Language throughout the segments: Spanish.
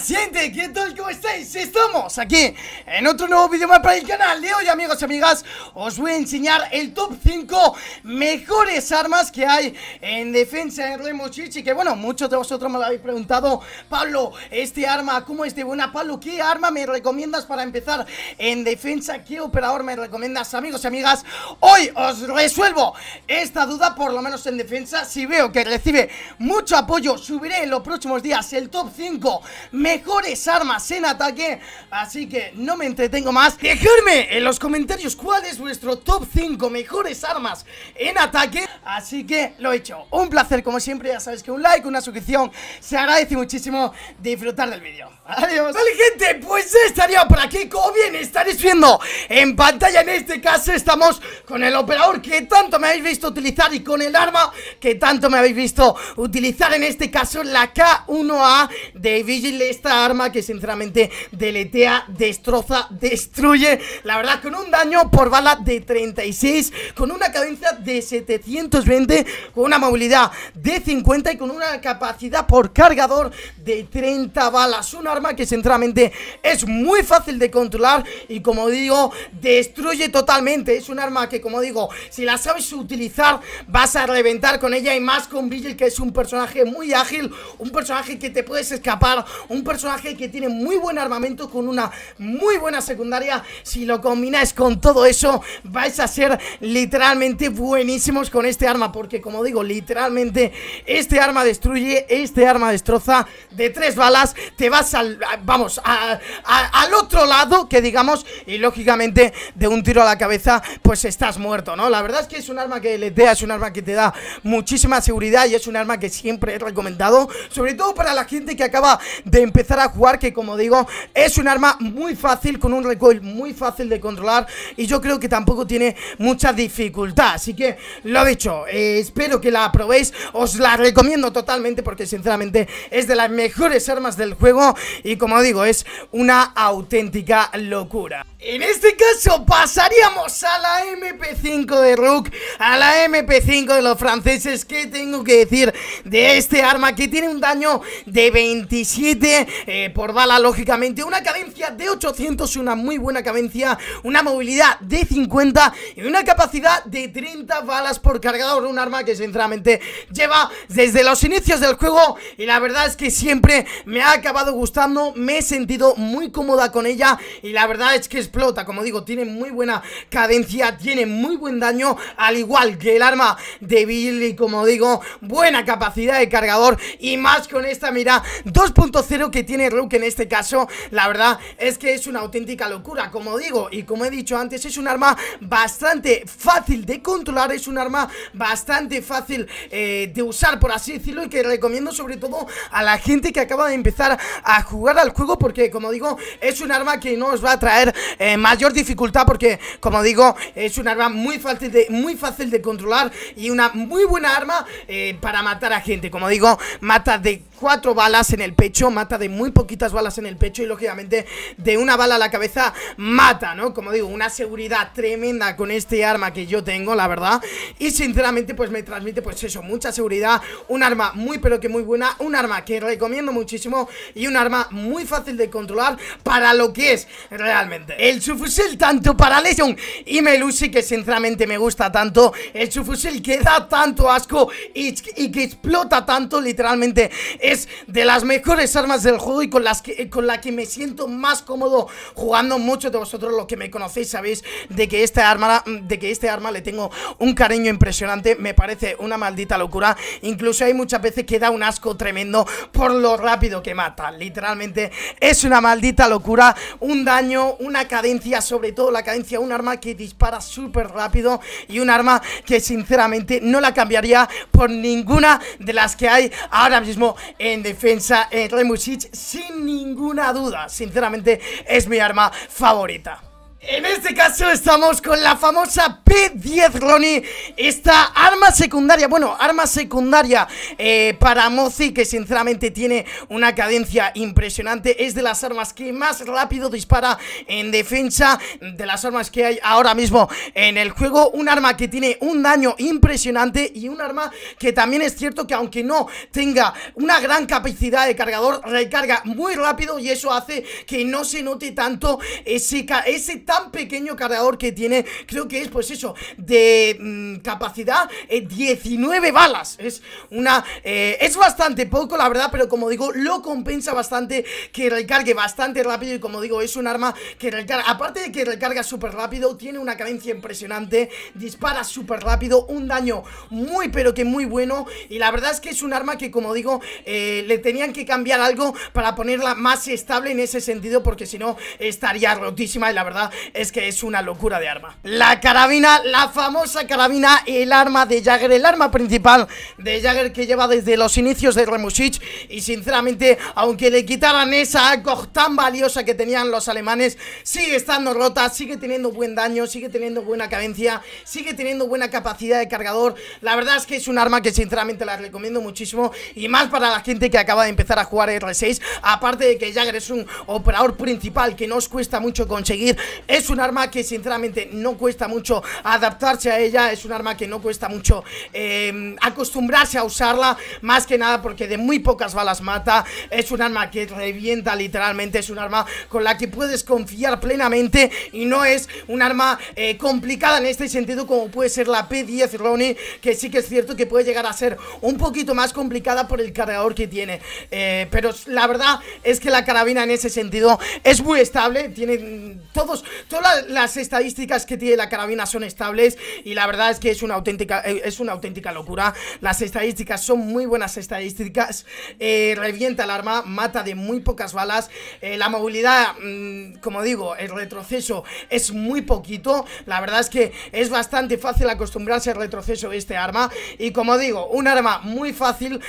siente gente, ¿qué tal? ¿Cómo estáis? Estamos aquí en otro nuevo vídeo más para el canal de hoy amigos y amigas Os voy a enseñar el top 5 mejores armas que hay en defensa de Remochichi Que bueno, muchos de vosotros me lo habéis preguntado Pablo, este arma, ¿cómo es de buena? Pablo, ¿qué arma me recomiendas para empezar en defensa? ¿Qué operador me recomiendas? Amigos y amigas, hoy os resuelvo esta duda por lo menos en defensa Si veo que recibe mucho apoyo, subiré en los próximos días el top 5 mejores armas en ataque Así que no me entretengo más Dejadme en los comentarios cuál es vuestro top 5 mejores armas en ataque Así que lo he hecho, un placer como siempre, ya sabéis que un like, una suscripción Se agradece muchísimo disfrutar del vídeo Adiós Vale gente, pues estaría por aquí Como bien estaréis viendo en pantalla en este caso estamos con el operador que tanto me habéis visto utilizar Y con el arma que tanto me habéis visto utilizar en este caso la K1A de Vigil esta arma que sinceramente deletea, destroza, destruye, la verdad, con un daño por bala de 36, con una cadencia de 720, con una movilidad de 50 y con una capacidad por cargador de 30 balas. Un arma que sinceramente es muy fácil de controlar y como digo, destruye totalmente. Es un arma que como digo, si la sabes utilizar, vas a reventar con ella y más con Vigil que es un personaje muy ágil, un personaje que te puedes escapar, un personaje que tiene muy buen armamento con una muy buena secundaria. Si lo combináis con todo eso, vais a ser literalmente buenísimos con este arma. Porque como digo, literalmente este arma destruye, este arma destroza de tres balas. Te vas al, vamos, al otro lado, que digamos, y lógicamente de un tiro a la cabeza, pues estás muerto, ¿no? La verdad es que es un arma que le es un arma que te da muchísima seguridad y es un arma que siempre he recomendado. Sobre todo para la gente que acaba de empezar a jugar que como digo es un arma muy fácil con un recoil muy fácil de controlar y yo creo que tampoco tiene mucha dificultad así que lo dicho eh, espero que la probéis os la recomiendo totalmente porque sinceramente es de las mejores armas del juego y como digo es una auténtica locura en este caso pasaríamos a la MP5 de Rook, a la MP5 de los franceses, que tengo que decir de este arma? Que tiene un daño de 27 eh, por bala, lógicamente, una cadencia de 800, y una muy buena cadencia, una movilidad de 50 y una capacidad de 30 balas por cargador, un arma que sinceramente lleva desde los inicios del juego y la verdad es que siempre me ha acabado gustando, me he sentido muy cómoda con ella y la verdad es que explota, como digo, tiene muy buena cadencia, tiene muy buen daño, al igual que el arma de Billy, como digo, buena capacidad de cargador y más con esta mira 2.0 que tiene Rook en este caso, la verdad es que es una auténtica locura, como digo y como he dicho antes, es un arma bastante fácil de controlar, es un arma bastante fácil eh, de usar, por así decirlo, y que recomiendo sobre todo a la gente que acaba de empezar a jugar al juego, porque como digo, es un arma que no os va a traer eh, mayor dificultad, porque como digo, es un arma muy fácil de, muy fácil de controlar y una muy buena arma eh, para matar a gente, como digo, mata de cuatro balas en el pecho, mata de muy poquitas balas en el pecho y lógicamente de una bala a la cabeza mata, ¿no? Como digo, una seguridad tremenda con este arma que yo tengo, la verdad. Y sinceramente pues me transmite pues eso, mucha seguridad, un arma muy pero que muy buena, un arma que recomiendo muchísimo y un arma muy fácil de controlar para lo que es realmente. El subfusil tanto para Legion y Melusi que sinceramente me gusta tanto, el subfusil que da tanto asco y que explota tanto literalmente es de las mejores armas del juego y con, las que, eh, con la que me siento más cómodo jugando. Muchos de vosotros, los que me conocéis, sabéis de que, esta arma, mm, de que este arma le tengo un cariño impresionante. Me parece una maldita locura. Incluso hay muchas veces que da un asco tremendo por lo rápido que mata. Literalmente es una maldita locura. Un daño, una cadencia, sobre todo la cadencia, un arma que dispara súper rápido y un arma que sinceramente no la cambiaría por ninguna de las que hay ahora mismo en defensa en eh, Remusic sin ninguna duda. Sinceramente, es mi arma favorita. En este caso estamos con la famosa 10 Ronnie. Esta arma secundaria, bueno, arma secundaria eh, para Mozi, que sinceramente tiene una cadencia impresionante. Es de las armas que más rápido dispara en defensa, de las armas que hay ahora mismo en el juego. Un arma que tiene un daño impresionante y un arma que también es cierto que aunque no tenga una gran capacidad de cargador, recarga muy rápido y eso hace que no se note tanto ese, ese tan pequeño cargador que tiene. Creo que es, pues eso, de mm, capacidad 19 eh, balas. Es una... Eh, es bastante poco, la verdad, pero como digo, lo compensa bastante que recargue bastante rápido y como digo, es un arma que recarga... Aparte de que recarga súper rápido, tiene una cadencia impresionante, dispara súper rápido, un daño muy pero que muy bueno y la verdad es que es un arma que como digo, eh, le tenían que cambiar algo para ponerla más estable en ese sentido porque si no estaría rotísima y la verdad es que es una locura de arma. La carabina la famosa carabina, el arma de Jagger, el arma principal de Jagger que lleva desde los inicios de Remusich y sinceramente, aunque le quitaran esa Coj tan valiosa que tenían los alemanes, sigue estando rota, sigue teniendo buen daño, sigue teniendo buena cadencia, sigue teniendo buena capacidad de cargador, la verdad es que es un arma que sinceramente la recomiendo muchísimo y más para la gente que acaba de empezar a jugar R6, aparte de que Jagger es un operador principal que no cuesta mucho conseguir, es un arma que sinceramente no cuesta mucho adaptarse a ella. Es un arma que no cuesta mucho em, acostumbrarse a usarla, más que nada porque de muy pocas balas mata. Es un arma que revienta literalmente, es un arma con la que puedes confiar plenamente y no es un arma eh, complicada en este sentido como puede ser la P10 Ronnie, que sí que es cierto que puede llegar a ser un poquito más complicada por el cargador que tiene. Eh, pero la verdad es que la carabina en ese sentido es muy estable, tiene mm, todos, todas las estadísticas que tiene la carabina son estables y la verdad es que es una auténtica, eh, es una auténtica locura. Las estadísticas son muy buenas estadísticas, eh, revienta el arma, mata de muy pocas balas, eh, la movilidad, mm, como digo, el retroceso es muy poquito, la verdad es que es bastante fácil acostumbrarse al retroceso de este arma y como digo, un arma muy fácil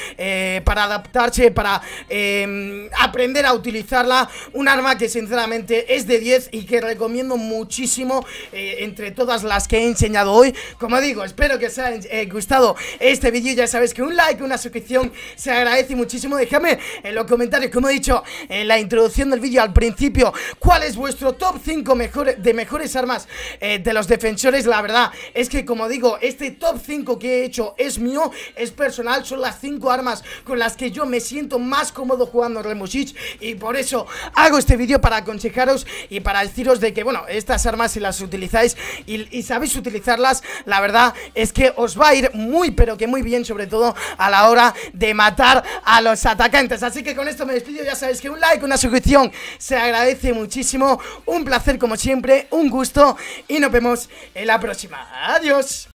para adaptarse, para em, aprender a utilizarla, un arma que sinceramente es de 10 y que recomiendo muchísimo entre todas las que he enseñado hoy Como digo, espero que os haya eh, gustado este vídeo Ya sabéis que un like, una suscripción se agradece muchísimo déjame en los comentarios, como he dicho en la introducción del vídeo al principio ¿Cuál es vuestro top 5 de mejores armas eh, de los defensores? La verdad es que, como digo, este top 5 que he hecho es mío, es personal Son las 5 armas con las que yo me siento más cómodo jugando Remusich Y por eso hago este vídeo para aconsejaros y para deciros de que, bueno, estas armas si las utilizáis y, y sabéis utilizarlas, la verdad es que os va a ir muy pero que muy bien, sobre todo a la hora de matar a los atacantes. Así que con esto me despido, ya sabéis que un like, una suscripción se agradece muchísimo. Un placer como siempre, un gusto y nos vemos en la próxima. Adiós.